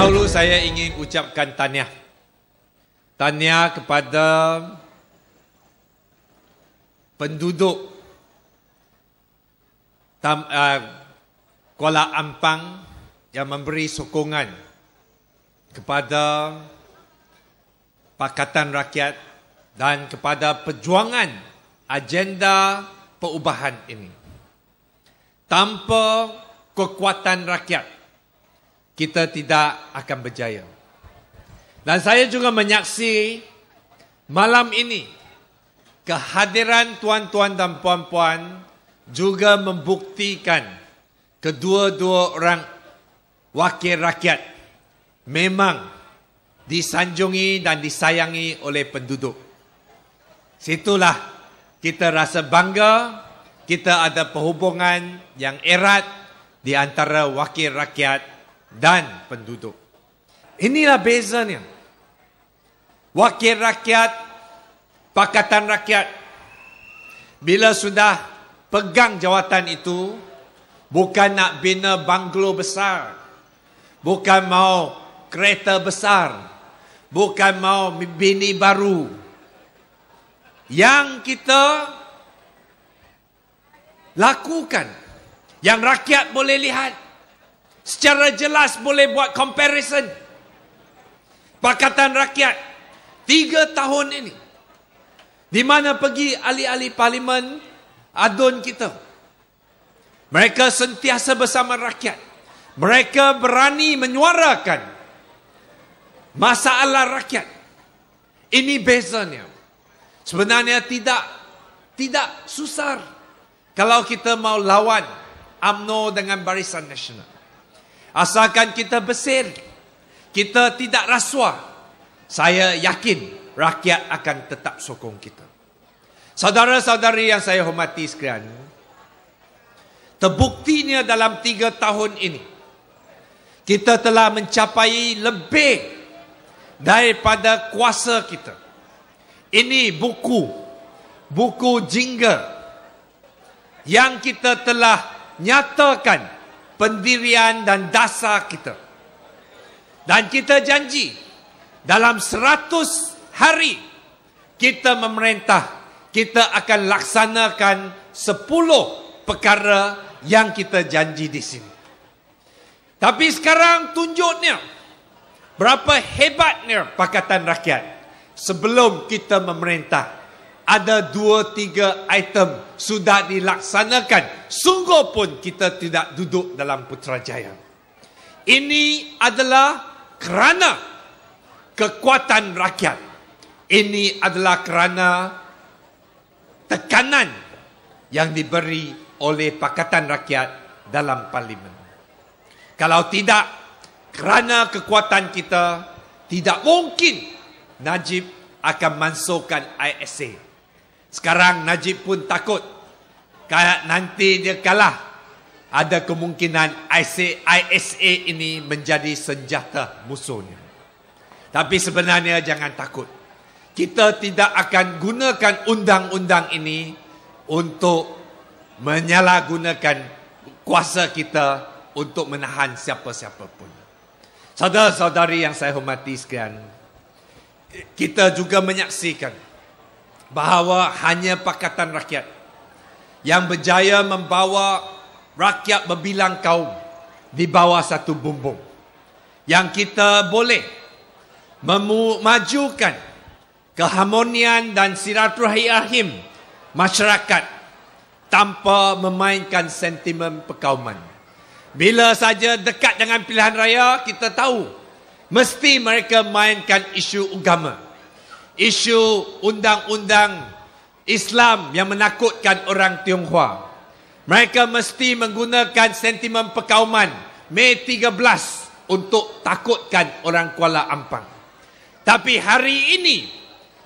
dahulu saya ingin ucapkan tanya. Tanya kepada penduduk Tam, uh, Kuala Ampang yang memberi sokongan kepada Pakatan Rakyat dan kepada perjuangan agenda perubahan ini. Tanpa kekuatan rakyat, kita tidak akan berjaya. Dan saya juga menyaksikan malam ini kehadiran tuan-tuan dan puan-puan juga membuktikan kedua-dua orang wakil rakyat memang disanjungi dan disayangi oleh penduduk. Situlah kita rasa bangga kita ada perhubungan yang erat di antara wakil rakyat dan penduduk. Inilah bezanya. Wakil rakyat, pakatan rakyat. Bila sudah pegang jawatan itu, bukan nak bina banglo besar. Bukan mau kereta besar. Bukan mau bini baru. Yang kita lakukan, yang rakyat boleh lihat, secara jelas boleh buat comparison Pakatan Rakyat tiga tahun ini di mana pergi ahli-ahli parlimen adun kita mereka sentiasa bersama rakyat mereka berani menyuarakan masalah rakyat ini bezanya sebenarnya tidak tidak susah kalau kita mau lawan AMNO dengan Barisan Nasional Asalkan kita bersih, kita tidak rasuah, saya yakin rakyat akan tetap sokong kita. Saudara-saudari yang saya hormati sekalian, terbuktinya dalam tiga tahun ini, kita telah mencapai lebih daripada kuasa kita. Ini buku, buku jingga yang kita telah nyatakan pendirian dan dasar kita. Dan kita janji dalam seratus hari kita memerintah, kita akan laksanakan sepuluh perkara yang kita janji di sini. Tapi sekarang tunjuknya berapa hebatnya Pakatan Rakyat sebelum kita memerintah ada dua tiga item sudah dilaksanakan. Sungguh pun kita tidak duduk dalam Putrajaya. Ini adalah kerana kekuatan rakyat. Ini adalah kerana tekanan yang diberi oleh Pakatan Rakyat dalam Parlimen. Kalau tidak, kerana kekuatan kita, tidak mungkin Najib akan mansuhkan ISA. Sekarang Najib pun takut. Kalau nanti dia kalah, ada kemungkinan ISA, ISA ini menjadi senjata musuhnya. Tapi sebenarnya jangan takut. Kita tidak akan gunakan undang-undang ini untuk menyalahgunakan kuasa kita untuk menahan siapa-siapa pun. Saudara-saudari yang saya hormati sekian, kita juga menyaksikan bahawa hanya pakatan rakyat yang berjaya membawa rakyat berbilang kaum di bawah satu bumbung yang kita boleh memajukan keharmonian dan silaturahim masyarakat tanpa memainkan sentimen perkauman bila saja dekat dengan pilihan raya kita tahu mesti mereka mainkan isu agama isu undang-undang Islam yang menakutkan orang Tionghoa. Mereka mesti menggunakan sentimen perkauman Mei 13 untuk takutkan orang Kuala Ampang. Tapi hari ini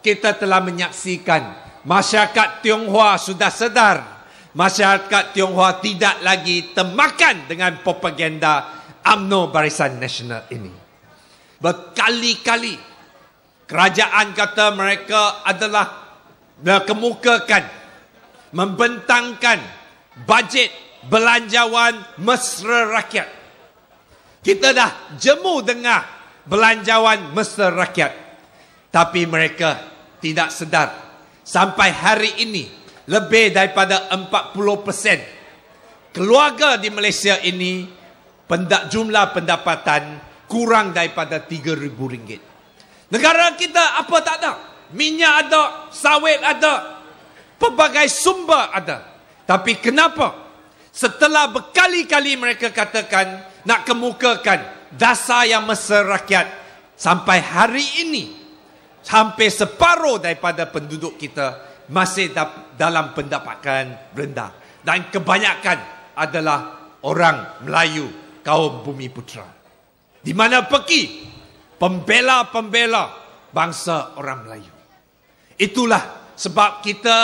kita telah menyaksikan masyarakat Tionghoa sudah sedar masyarakat Tionghoa tidak lagi termakan dengan propaganda UMNO Barisan Nasional ini. Berkali-kali Kerajaan kata mereka adalah kemukakan, membentangkan bajet belanjawan mesra rakyat. Kita dah jemu dengar belanjawan mesra rakyat. Tapi mereka tidak sedar sampai hari ini lebih daripada 40% keluarga di Malaysia ini pendak jumlah pendapatan kurang daripada 3000 ringgit. Negara kita apa tak ada? Minyak ada, sawit ada, pelbagai sumber ada. Tapi kenapa? Setelah berkali-kali mereka katakan nak kemukakan dasar yang mesra rakyat sampai hari ini sampai separuh daripada penduduk kita masih dalam pendapatan rendah dan kebanyakan adalah orang Melayu kaum bumi putra. Di mana pergi pembela-pembela bangsa orang Melayu. Itulah sebab kita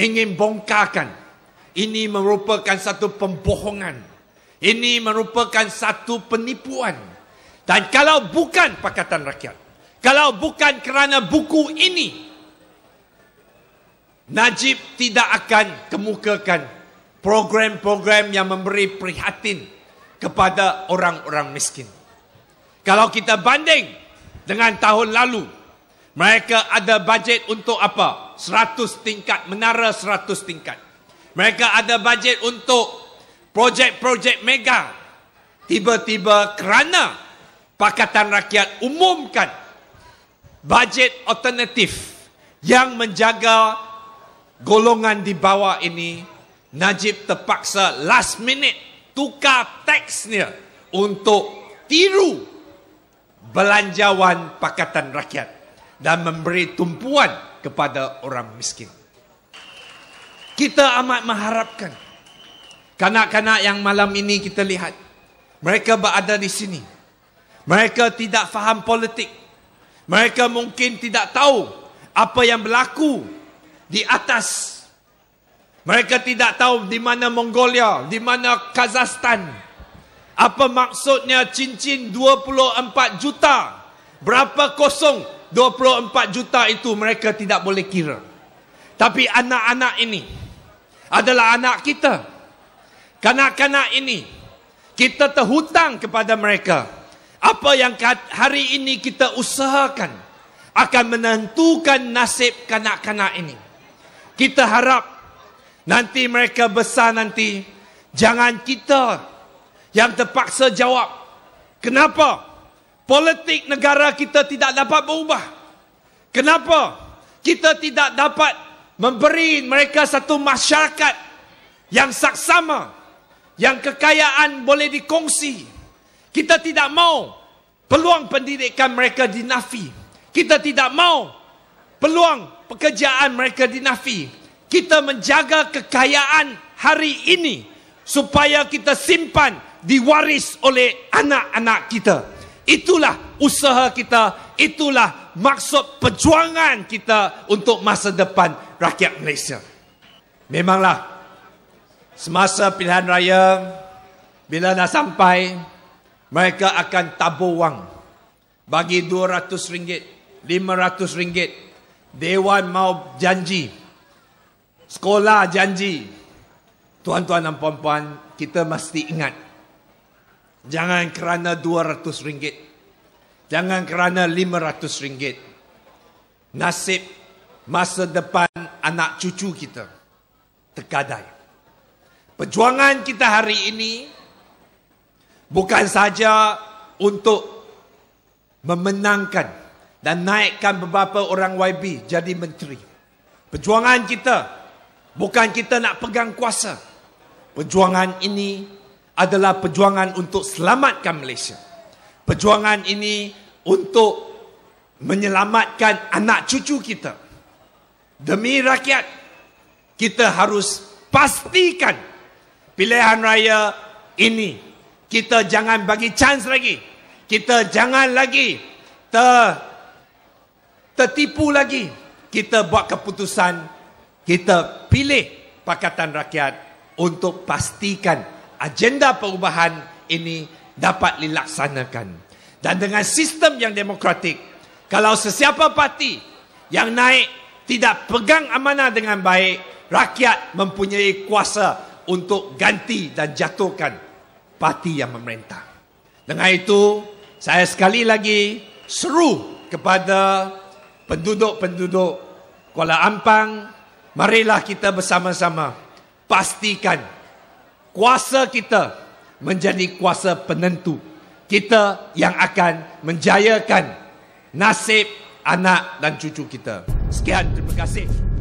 ingin bongkarkan ini merupakan satu pembohongan. Ini merupakan satu penipuan. Dan kalau bukan Pakatan Rakyat, kalau bukan kerana buku ini, Najib tidak akan kemukakan program-program yang memberi prihatin kepada orang-orang miskin. Kalau kita banding dengan tahun lalu, mereka ada bajet untuk apa? 100 tingkat, menara 100 tingkat. Mereka ada bajet untuk projek-projek mega. Tiba-tiba kerana Pakatan Rakyat umumkan bajet alternatif yang menjaga golongan di bawah ini, Najib terpaksa last minute tukar teksnya untuk tiru belanjawan pakatan rakyat dan memberi tumpuan kepada orang miskin. Kita amat mengharapkan kanak-kanak yang malam ini kita lihat mereka berada di sini. Mereka tidak faham politik. Mereka mungkin tidak tahu apa yang berlaku di atas. Mereka tidak tahu di mana Mongolia, di mana Kazakhstan, apa maksudnya cincin 24 juta? Berapa kosong 24 juta itu mereka tidak boleh kira. Tapi anak-anak ini adalah anak kita. Kanak-kanak ini kita terhutang kepada mereka. Apa yang hari ini kita usahakan akan menentukan nasib kanak-kanak ini. Kita harap nanti mereka besar nanti jangan kita yang terpaksa jawab. Kenapa politik negara kita tidak dapat berubah? Kenapa kita tidak dapat memberi mereka satu masyarakat yang saksama, yang kekayaan boleh dikongsi? Kita tidak mau peluang pendidikan mereka dinafi. Kita tidak mau peluang pekerjaan mereka dinafi. Kita menjaga kekayaan hari ini supaya kita simpan diwaris oleh anak-anak kita. Itulah usaha kita, itulah maksud perjuangan kita untuk masa depan rakyat Malaysia. Memanglah semasa pilihan raya bila dah sampai mereka akan tabur wang bagi RM200, RM500. Dewan mau janji. Sekolah janji. Tuan-tuan dan puan-puan, kita mesti ingat Jangan kerana dua ratus ringgit, Jangan kerana lima ratus ringgit, Nasib masa depan anak cucu kita terkadai. Perjuangan kita hari ini bukan saja untuk memenangkan dan naikkan beberapa orang YB jadi menteri. Perjuangan kita bukan kita nak pegang kuasa. Perjuangan ini adalah perjuangan untuk selamatkan Malaysia. Perjuangan ini untuk menyelamatkan anak cucu kita. Demi rakyat, kita harus pastikan pilihan raya ini. Kita jangan bagi chance lagi. Kita jangan lagi ter, tertipu lagi. Kita buat keputusan, kita pilih Pakatan Rakyat untuk pastikan agenda perubahan ini dapat dilaksanakan. Dan dengan sistem yang demokratik, kalau sesiapa parti yang naik tidak pegang amanah dengan baik, rakyat mempunyai kuasa untuk ganti dan jatuhkan parti yang memerintah. Dengan itu, saya sekali lagi seru kepada penduduk-penduduk Kuala Ampang, marilah kita bersama-sama pastikan kuasa kita menjadi kuasa penentu kita yang akan menjayakan nasib anak dan cucu kita. Sekian, terima kasih.